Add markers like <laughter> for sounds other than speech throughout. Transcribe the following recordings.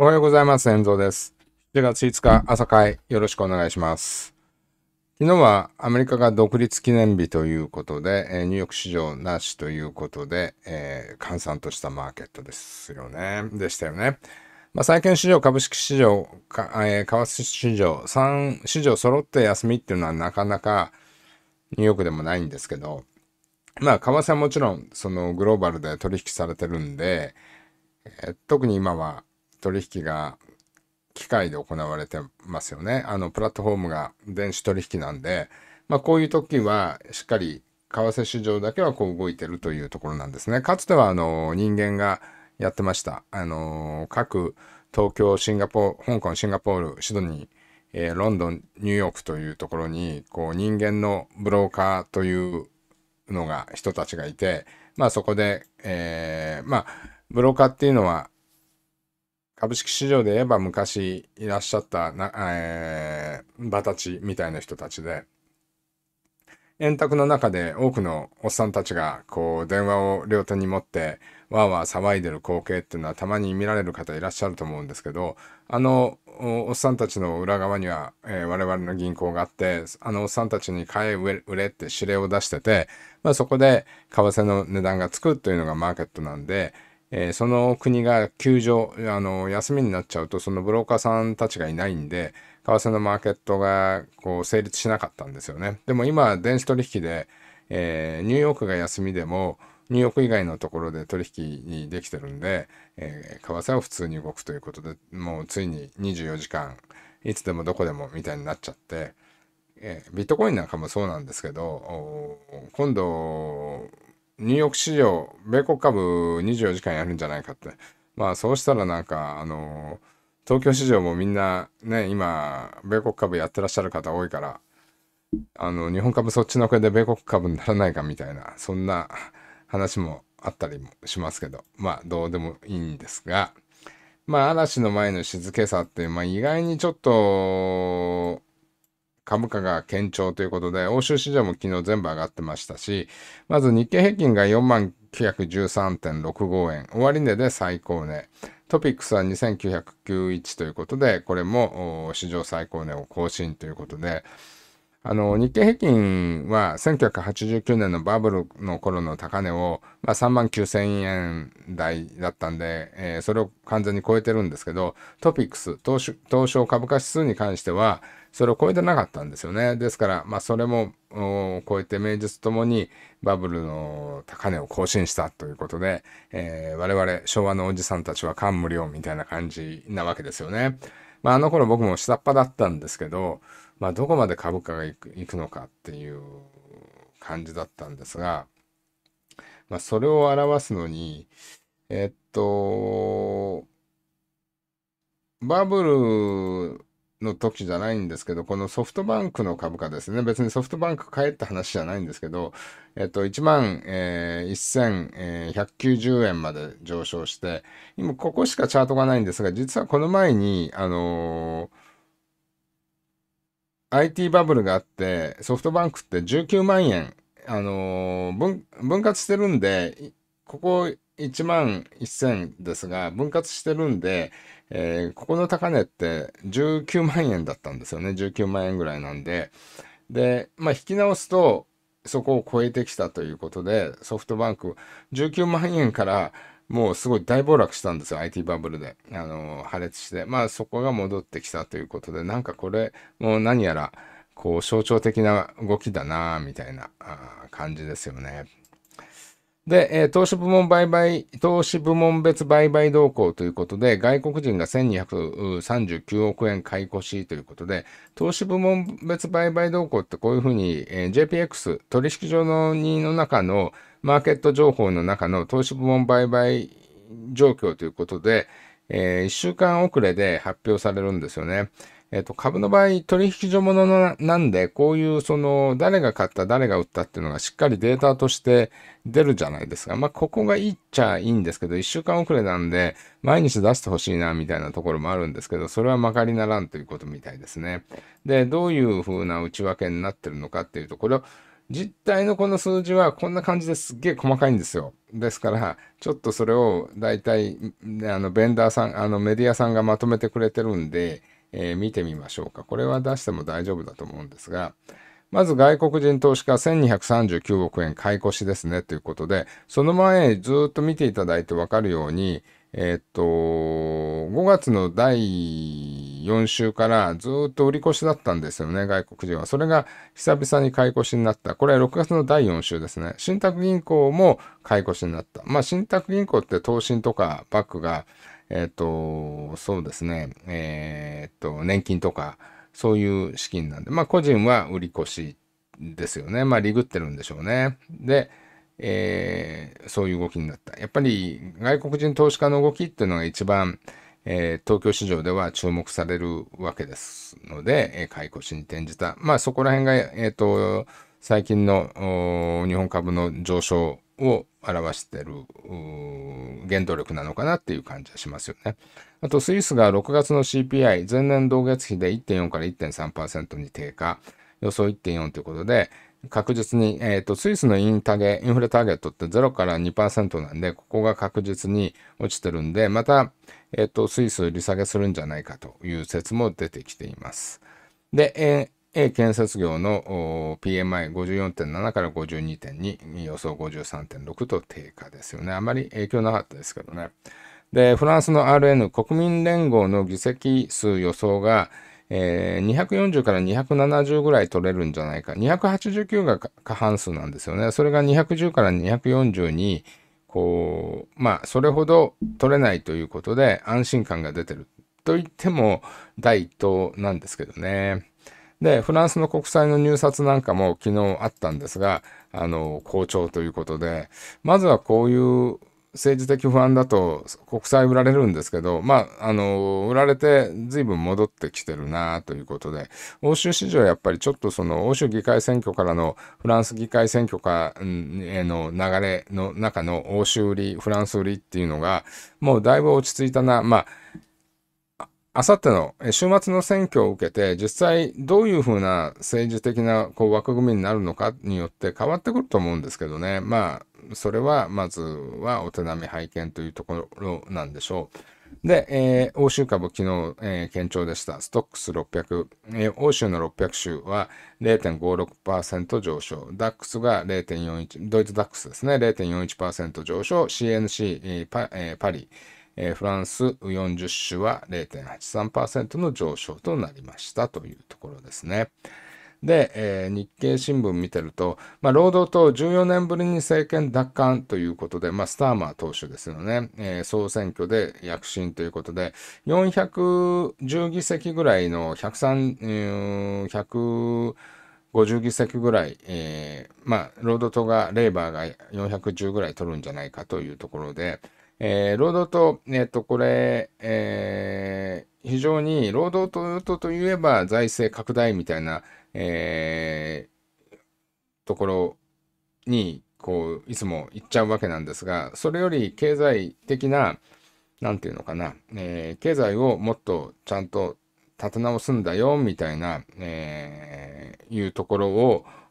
おはようございます。遠藤です。7月5日朝会、よろしくお願いします。昨日はアメリカが独立記念日ということで、えニューヨーク市場なしということで、えー、閑散としたマーケットですよね。でしたよね。まあ、債券市場、株式市場、かえー、為替市場、3市場揃って休みっていうのはなかなかニューヨークでもないんですけど、まあ、為替はもちろん、そのグローバルで取引されてるんで、えー、特に今は取引が機械で行われてますよね。あのプラットフォームが電子取引なんで、まあ、こういう時はしっかり為替市場だけはこう動いてるというところなんですね。かつてはあの人間がやってました。あの各東京、シンガポール、香港、シンガポール、シドニー、えー、ロンドン、ニューヨークというところにこう人間のブローカーというのが人たちがいて、まあ、そこで、えー、まあブローカーっていうのは株式市場で言えば昔いらっしゃったな、えー、バタチみたいな人たちで、円卓の中で多くのおっさんたちがこう電話を両手に持ってわーわー騒いでる光景っていうのはたまに見られる方いらっしゃると思うんですけどあのおっさんたちの裏側には、えー、我々の銀行があってあのおっさんたちに買え売れって指令を出してて、まあ、そこで為替の値段がつくというのがマーケットなんで、えー、その国が休場あの休みになっちゃうとそのブローカーさんたちがいないんで為替のマーケットがこう成立しなかったんですよねでも今電子取引で、えー、ニューヨークが休みでもニューヨーク以外のところで取引にできてるんで、えー、為替は普通に動くということでもうついに24時間いつでもどこでもみたいになっちゃって、えー、ビットコインなんかもそうなんですけど今度ニューヨーク市場、米国株24時間やるんじゃないかって。まあそうしたらなんか、あの東京市場もみんなね、今、米国株やってらっしゃる方多いから、あの、日本株そっちのけで米国株にならないかみたいな、そんな <laughs> 話もあったりもしますけど、まあどうでもいいんですが、まあ嵐の前の静けさって、まあ意外にちょっと、株価が堅調ということで、欧州市場も昨日全部上がってましたし、まず日経平均が4万913.65円、終値で最高値。トピックスは2991ということで、これも史上最高値を更新ということで、あの、日経平均は1989年のバブルの頃の高値を、まあ、3万9000円台だったんで、えー、それを完全に超えてるんですけど、トピックス、東証株価指数に関しては、それを超えてなかったんですよね。ですから、まあ、それも超えて名実ともにバブルの高値を更新したということで、えー、我々昭和のおじさんたちは感無量みたいな感じなわけですよね。まあ、あの頃僕も下っ端だったんですけど、まあ、どこまで株価がいくいくのかっていう感じだったんですが、まあ、それを表すのに、えっと、バブルの時じゃないんですけど、このソフトバンクの株価ですね。別にソフトバンク買えって話じゃないんですけど、えっと、1万、えー、1190円まで上昇して、今ここしかチャートがないんですが、実はこの前に、あのー、IT バブルがあって、ソフトバンクって19万円、あのー、分、分割してるんで、ここ1万1000ですが、分割してるんで、えー、ここの高値って19万円だったんですよね。19万円ぐらいなんで。で、まあ、引き直すと、そこを超えてきたということで、ソフトバンク、19万円から、もうすごい大暴落したんですよ、IT バブルで。あの、破裂して。まあ、そこが戻ってきたということで、なんかこれ、もう何やら、こう、象徴的な動きだな、みたいな感じですよね。で、えー、投資部門売買、投資部門別売買動向ということで、外国人が1239億円買い越しということで、投資部門別売買動向ってこういうふうに、えー、JPX、取引所の2の中のマーケット情報の中の投資部門売買状況ということで、えー、1週間遅れで発表されるんですよね。えっ、と、株の場合、取引所ものなんで、こういう、その、誰が買った、誰が売ったっていうのがしっかりデータとして出るじゃないですか。まあ、ここがいいっちゃいいんですけど、1週間遅れなんで、毎日出してほしいな、みたいなところもあるんですけど、それはまかりならんということみたいですね。で、どういう風な内訳になってるのかっていうと、これを、実態のこの数字はこんな感じですっげえ細かいんですよ。ですから、ちょっとそれを大体、あの、ベンダーさん、あの、メディアさんがまとめてくれてるんで、えー、見てみましょうか。これは出しても大丈夫だと思うんですが、まず外国人投資家1239億円買い越しですねということで、その前ずっと見ていただいてわかるように、えー、っと、5月の第4週からずっと売り越しだったんですよね、外国人は。それが久々に買い越しになった。これは6月の第4週ですね。信託銀行も買い越しになった。まあ、信託銀行って投信とかバックが、えっ、ー、と、そうですね、えっ、ー、と、年金とか、そういう資金なんで、まあ、個人は売り越しですよね。まあ、リグってるんでしょうね。で、えー、そういう動きになった。やっぱり外国人投資家の動きっていうのが一番、えー、東京市場では注目されるわけですので、えー、買い越しに転じた。まあそこら辺が、えっ、ー、と、最近の日本株の上昇を表してる原動力なのかなっていう感じはしますよね。あとスイスが6月の CPI、前年同月比で1.4から1.3%に低下、予想1.4ということで、確実に、えーと、スイスのインタゲ、インフレターゲットって0から2%なんで、ここが確実に落ちてるんで、また、えーと、スイス利下げするんじゃないかという説も出てきています。で、A 建設業の PMI54.7 から52.2、予想53.6と低下ですよね。あまり影響なかったですけどね。で、フランスの RN、国民連合の議席数予想が、えー、240から270ぐらい取れるんじゃないか。289が過半数なんですよね。それが210から240に、こう、まあ、それほど取れないということで安心感が出てる。と言っても第一党なんですけどね。で、フランスの国債の入札なんかも昨日あったんですが、あの、好調ということで、まずはこういう政治的不安だと国債売られるんですけど、まあ、あの、売られて随分戻ってきてるなということで、欧州市場やっぱりちょっとその欧州議会選挙からのフランス議会選挙かへの流れの中の欧州売り、フランス売りっていうのが、もうだいぶ落ち着いたな、まあ、あさっての週末の選挙を受けて、実際どういうふうな政治的なこう枠組みになるのかによって変わってくると思うんですけどね。まあ、それはまずはお手並み拝見というところなんでしょう。で、えー、欧州株昨日、えー、堅調でした。ストックス600、えー、欧州の600州は0.56%上昇。ダックスが0.41、ドイツダックスですね、0.41%上昇。CNC、えーパえー、パリ。えー、フランス40種は0.83%の上昇となりましたというところですね。で、えー、日経新聞見てると、まあ、労働党14年ぶりに政権奪還ということで、まあ、スターマー党首ですよね、えー、総選挙で躍進ということで、410議席ぐらいの1 50議席ぐらい、えー、まあ、労働党が、レーバーが410ぐらい取るんじゃないかというところで、えー、労働党、えっ、ー、と、これ、えー、非常に労働党といえば財政拡大みたいな、えところに、こう、いつも行っちゃうわけなんですが、それより経済的な、なんていうのかな、え経済をもっとちゃんと立て直すんだよ、みたいな、えいうところ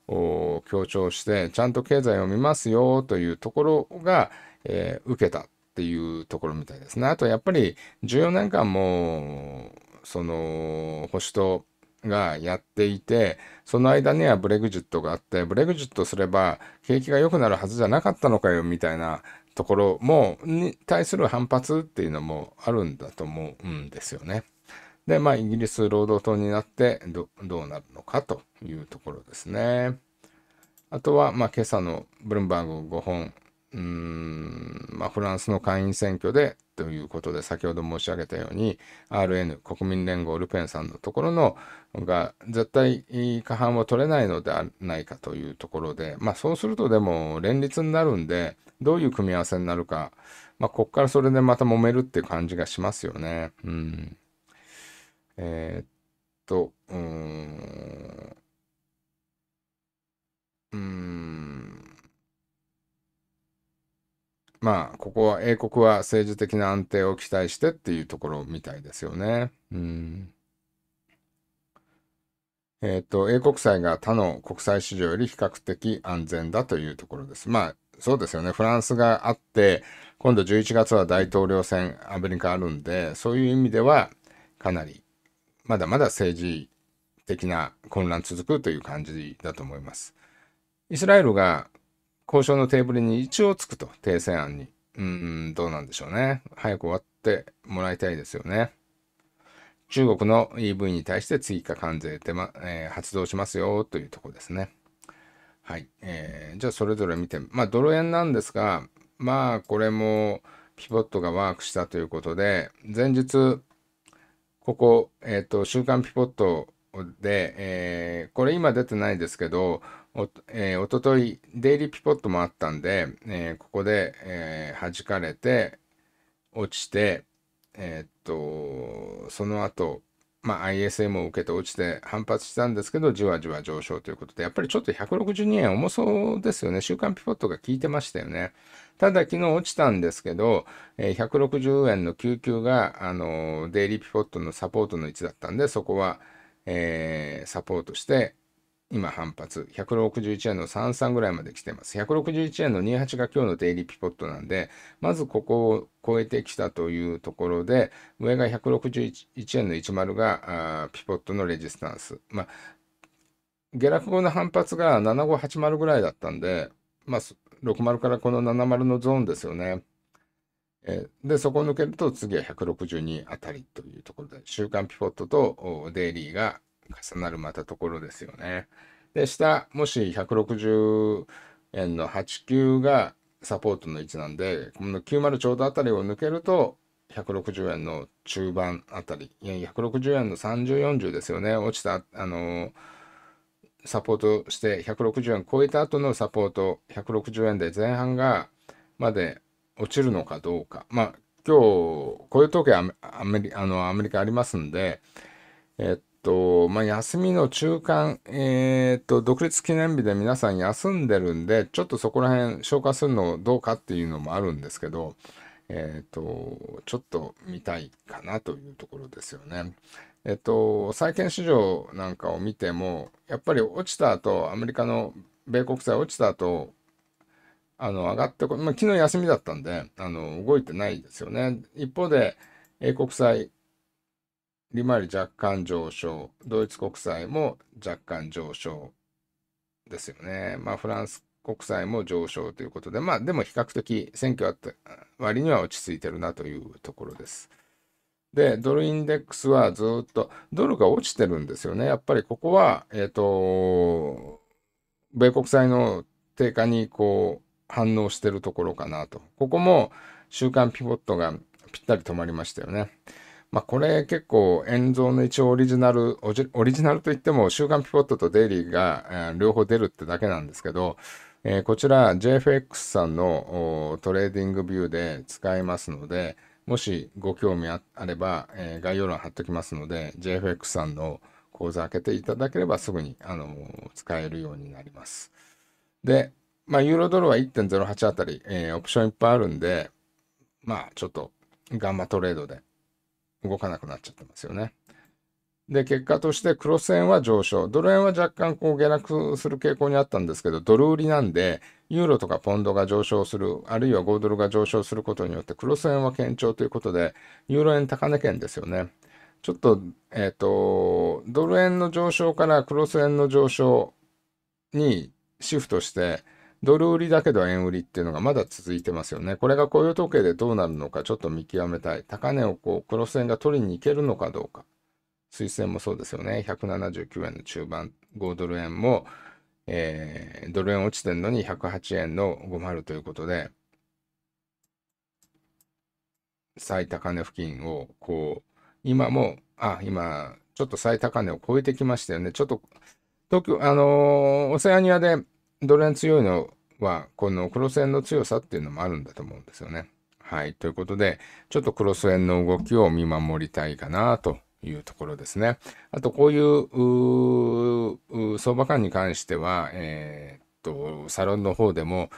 を、強調して、ちゃんと経済を見ますよというところが、えー、受けたっていうところみたいですね。あとやっぱり14年間もその保守党がやっていてその間にはブレグジットがあってブレグジットすれば景気が良くなるはずじゃなかったのかよみたいなところもに対する反発っていうのもあるんだと思うんですよね。でまあイギリス労働党になってどうなるのかというところですね。あとは、まあ、今朝のブルームバーグ5本うーん、まあ、フランスの下院選挙でということで先ほど申し上げたように RN 国民連合ルペンさんのところのが絶対過半を取れないのではないかというところで、まあ、そうするとでも連立になるんでどういう組み合わせになるか、まあ、ここからそれでまた揉めるっていう感じがしますよね。うん、えー、っとうーんうーんまあここは英国は政治的な安定を期待してっていうところみたいですよね。うんえっ、ー、と、英国債が他の国際市場より比較的安全だというところです。まあ、そうですよね。フランスがあって、今度11月は大統領選、アメリカあるんで、そういう意味では、かなり、まだまだ政治的な混乱続くという感じだと思います。イスラエルが交渉のテーブルに一応つくと、停戦案に。うん、どうなんでしょうね。早く終わってもらいたいですよね。中国の EV に対して追加関税で、まえー、発動しますよというとこですね。はい。えー、じゃあそれぞれ見て、まあ、ドル円なんですが、まあ、これもピボットがワークしたということで、前日、ここ、えっ、ー、と、週刊ピボットで、えー、これ今出てないですけど、お,、えー、おととい、デイリーピポットもあったんで、えー、ここで、えー、弾かれて、落ちて、えっと、その後、まあ、ISM を受けて落ちて反発したんですけど、じわじわ上昇ということで、やっぱりちょっと162円重そうですよね。週間ピポットが効いてましたよね。ただ、昨日落ちたんですけど、えー、160円の救急が、あのデイリーピポットのサポートの位置だったんで、そこは、えー、サポートして、今反発。161円の33ぐらいまで来てます。161円の28が今日のデイリーピポットなんで、まずここを超えてきたというところで、上が161円の10がピポットのレジスタンス。まあ、下落後の反発が7580ぐらいだったんで、まあ、60からこの70のゾーンですよね。で、そこを抜けると次は162あたりというところで、週間ピポットとデイリーが重なるまたところですよね。で、下、もし160円の89がサポートの位置なんで、この90ちょうどあたりを抜けると、160円の中盤あたり、160円の30、40ですよね。落ちた、あのー、サポートして160円超えた後のサポート、160円で前半が、まで落ちるのかどうか。まあ、今日、こういう時はアメリあのアメリカありますんで、えっと、まあ、休みの中間、えっ、ー、と、独立記念日で皆さん休んでるんで、ちょっとそこら辺消化するのどうかっていうのもあるんですけど、えっ、ー、と、ちょっと見たいかなというところですよね。えっ、ー、と、債券市場なんかを見ても、やっぱり落ちた後、アメリカの米国債落ちた後、あの、上がってこ、まあ、昨日休みだったんで、あの、動いてないですよね。一方で、英国債利回り若干上昇、ドイツ国債も若干上昇ですよね。まあ、フランス国債も上昇ということで、まあ、でも比較的選挙あった割には落ち着いてるなというところです。で、ドルインデックスはずっと、ドルが落ちてるんですよね。やっぱりここは、えっ、ー、と、米国債の低下にこう反応してるところかなと。ここも週間ピボットがぴったり止まりましたよね。まあ、これ結構、円蔵の一応オリジナル、オリジナルといっても、週刊ピポットとデイリーが、両方出るってだけなんですけど、えー、こちら JFX さんのトレーディングビューで使えますので、もしご興味あれば、えー、概要欄貼っときますので、JFX さんの講座開けていただければすぐに、あのー、使えるようになります。で、まあ、ユーロドルは1.08あたり、えー、オプションいっぱいあるんで、まあ、ちょっとガンマトレードで動かなくなっちゃってますよね。で、結果として黒線は上昇、ドル円は若干こう下落する傾向にあったんですけど、ドル売りなんで、ユーロとかポンドが上昇する、あるいは5ドルが上昇することによって、黒線は堅調ということで、ユーロ円高値圏ですよね。ちょっと、えっ、ー、と、ドル円の上昇から黒線の上昇にシフトして、ドル売りだけど円売りっていうのがまだ続いてますよね。これが雇用統計でどうなるのかちょっと見極めたい。高値をこう、クロス円が取りに行けるのかどうか。推薦もそうですよね。179円の中盤、5ドル円も、えー、ドル円落ちてるのに108円の50ということで、最高値付近をこう、今も、あ、今、ちょっと最高値を超えてきましたよね。ちょっと、東京、あのー、オセアニアでドル円強いのは、このクロス円の強さっていうのもあるんだと思うんですよね。はい。ということで、ちょっとクロス円の動きを見守りたいかなというところですね。あと、こういう相場感に関しては、えー、っと、サロンの方でも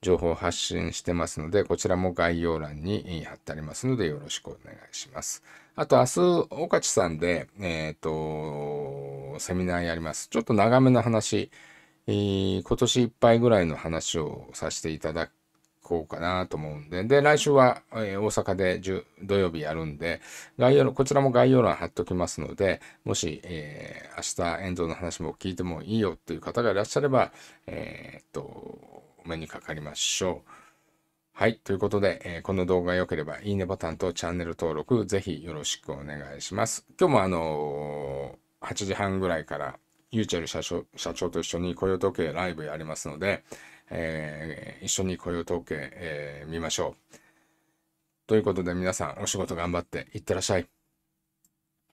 情報発信してますので、こちらも概要欄に貼ってありますので、よろしくお願いします。あと、明日、岡地さんで、えー、っと、セミナーやります。ちょっと長めの話。えー、今年いっぱいぐらいの話をさせていただこうかなと思うんで、で、来週は、えー、大阪で土曜日やるんで、概要欄、こちらも概要欄貼っときますので、もし、えー、明日、遠藤の話も聞いてもいいよっていう方がいらっしゃれば、えー、っと、お目にかかりましょう。はい。ということで、えー、この動画が良ければ、いいねボタンとチャンネル登録、ぜひよろしくお願いします。今日もあのー、8時半ぐらいからゆうちぇる社長社長と一緒に雇用統計ライブやりますので、えー、一緒に雇用統計、えー、見ましょう。ということで皆さんお仕事頑張っていってらっしゃい。